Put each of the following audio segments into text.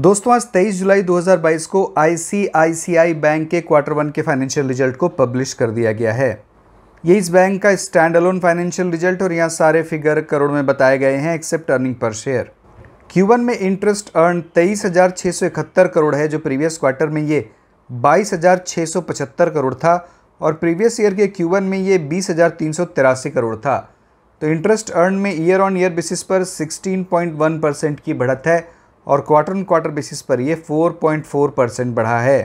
दोस्तों आज 23 जुलाई 2022 को आईसीआईसीआई बैंक के क्वार्टर वन के फाइनेंशियल रिजल्ट को पब्लिश कर दिया गया है ये इस बैंक का स्टैंड अलोन फाइनेंशियल रिजल्ट और यहाँ सारे फिगर करोड़ में बताए गए हैं except earning per share Q में इंटरेस्ट अर्न तेईस करोड़ है जो प्रीवियस क्वार्टर में ये बाईस करोड़ था और प्रीवियस ईयर के क्यू में ये बीस करोड़ था तो इंटरेस्ट अर्न में ईयर ऑन ईयर बेसिस पर 16.1 परसेंट की बढ़त है और क्वार्टर ऑन क्वार्टर बेसिस पर ये 4.4 परसेंट बढ़ा है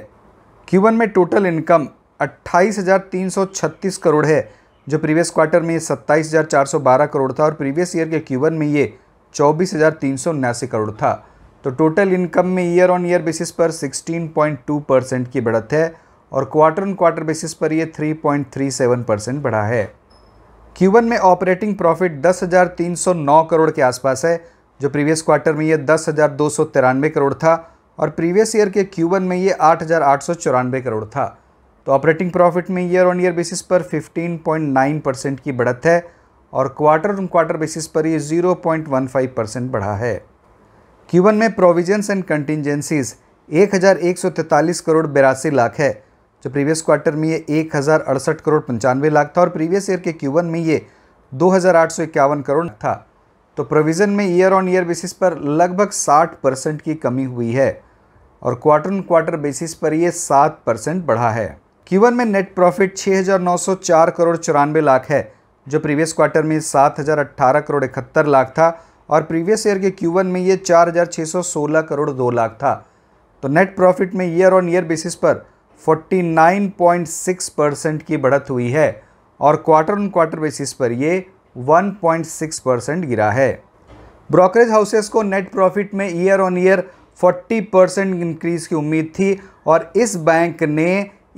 क्यूबन में टोटल इनकम 28,336 करोड़ है जो प्रीवियस क्वार्टर में सत्ताईस करोड़ था और प्रीवियस ईयर के क्यूबन में ये चौबीस करोड़ था तो टोटल इनकम में ईयर ऑन ईयर बेसिस पर 16.2 परसेंट की बढ़त है और क्वार्टर ऑन क्वार्टर बेसिस पर यह 3.37 परसेंट बढ़ा है क्यूबन में ऑपरेटिंग प्रॉफिट 10,309 करोड़ के आसपास है जो प्रीवियस क्वार्टर में ये दस हज़ार दो सौ तिरानवे करोड़ था और प्रीवियस ईयर के क्यू वन में ये आठ हज़ार आठ सौ चौरानवे करोड़ था तो ऑपरेटिंग प्रॉफिट में ईयर ऑन ईयर बेसिस पर 15.9 परसेंट की बढ़त है और क्वार्टर ऑन क्वार्टर बेसिस पर ये 0.15 परसेंट बढ़ा है क्यूबन में प्रोविजंस एंड कंटिजेंसीज एक करोड़ बिरासी लाख है जो प्रीवियस क्वार्टर में ये एक करोड़ पंचानवे लाख था और प्रीवियस ईयर के क्यूबन में ये दो करोड़ था तो प्रोविज़न में ईयर ऑन ईयर बेसिस पर लगभग 60 परसेंट की कमी हुई है और क्वार्टर ऑन क्वार्टर बेसिस पर ये 7 परसेंट बढ़ा है क्यूवन में नेट प्रॉफिट 6,904 करोड़ चौरानवे लाख है जो प्रीवियस क्वार्टर में 7,018 करोड़ इकहत्तर लाख था और प्रीवियस ईयर के क्यूवन में ये 4,616 करोड़ दो लाख था तो नेट प्रॉफिट में ईयर ऑन ईयर बेसिस पर 49.6 परसेंट की बढ़त हुई है और क्वार्टर ऑन क्वार्टर बेसिस पर ये 1.6 परसेंट गिरा है ब्रोकरेज हाउसेस को नेट प्रॉफिट में year on year 40 percent increase की उम्मीद थी और इस बैंक ने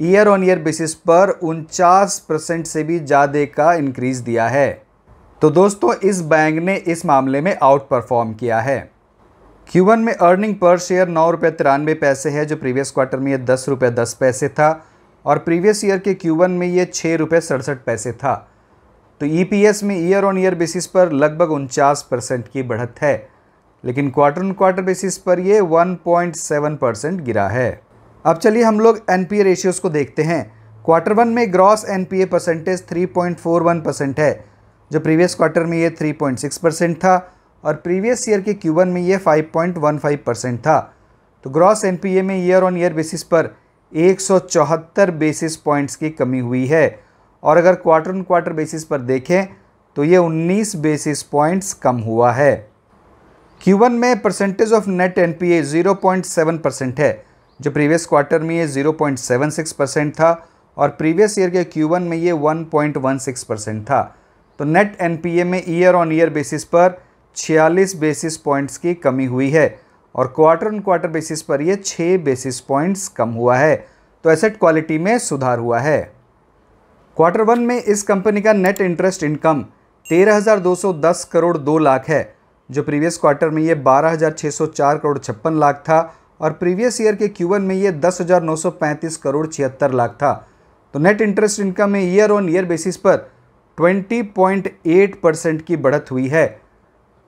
ईयर ऑन ईयर बेसिस पर उनचास परसेंट से भी ज़्यादा का इंक्रीज़ दिया है तो दोस्तों इस बैंक ने इस मामले में आउट परफॉर्म किया है क्यू में अर्निंग पर शेयर नौ रुपये तिरानवे पैसे है जो प्रीवियस क्वार्टर में ये दस रुपये दस पैसे था और प्रीवियस ईयर के क्यू में ये छः रुपये सड़सठ पैसे था तो ईपीएस e में ईयर ऑन ईयर बेसिस पर लगभग उनचास परसेंट की बढ़त है लेकिन क्वार्टर ऑन क्वार्टर बेसिस पर यह 1.7 परसेंट गिरा है अब चलिए हम लोग एनपीए रेशियोज़ को देखते हैं क्वार्टर वन में ग्रॉस एनपीए परसेंटेज 3.41 परसेंट है जो प्रीवियस क्वार्टर में ये 3.6 परसेंट था और प्रीवियस ईयर के क्यू में ये 5.15 परसेंट था तो ग्रॉस एनपीए में ईयर ऑन ईयर बेसिस पर एक बेसिस पॉइंट्स की कमी हुई है और अगर क्वार्टर ऑन क्वार्टर बेसिस पर देखें तो ये 19 बेसिस पॉइंट्स कम हुआ है Q1 में percentage of net N 0.7 percent है जो प्रीवियस क्वार्टर में ये 0.76 परसेंट था और प्रीवियस ईयर के Q1 में ये 1.16 परसेंट था तो नेट एन में ईयर ऑन ईयर बेसिस पर 46 बेसिस पॉइंट्स की कमी हुई है और क्वार्टर ऑन क्वार्टर बेसिस पर ये 6 बेसिस पॉइंट्स कम हुआ है तो एसेट क्वालिटी में सुधार हुआ है क्वार्टर वन में इस कंपनी का नेट इंटरेस्ट इनकम 13,210 करोड़ दो लाख है जो प्रीवियस क्वार्टर में ये 12,604 करोड़ छप्पन लाख था और प्रीवियस ईयर के क्यू में ये 10,935 करोड़ छिहत्तर लाख था तो नेट इंटरेस्ट इनकम में ईयर ऑन ईयर बेसिस पर 20.8 परसेंट की बढ़त हुई है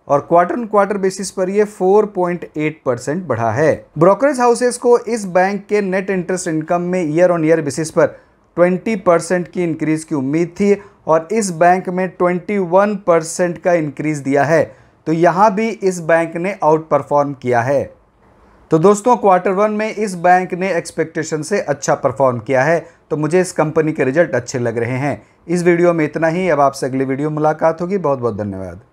और क्वार्टर ऑन क्वार्टर बेसिस पर यह 4.8 परसेंट बढ़ा है ब्रोकरेज हाउसेस को इस बैंक के नेट इंटरेस्ट इनकम में ईयर ऑन ईयर बेसिस पर 20 परसेंट की इंक्रीज़ की उम्मीद थी और इस बैंक में 21 परसेंट का इंक्रीज़ दिया है तो यहाँ भी इस बैंक ने आउट परफॉर्म किया है तो दोस्तों क्वार्टर वन में इस बैंक ने एक्सपेक्टेशन से अच्छा परफॉर्म किया है तो मुझे इस कंपनी के रिजल्ट अच्छे लग रहे हैं इस वीडियो में इतना ही अब आपसे अगली वीडियो मुलाकात होगी बहुत बहुत धन्यवाद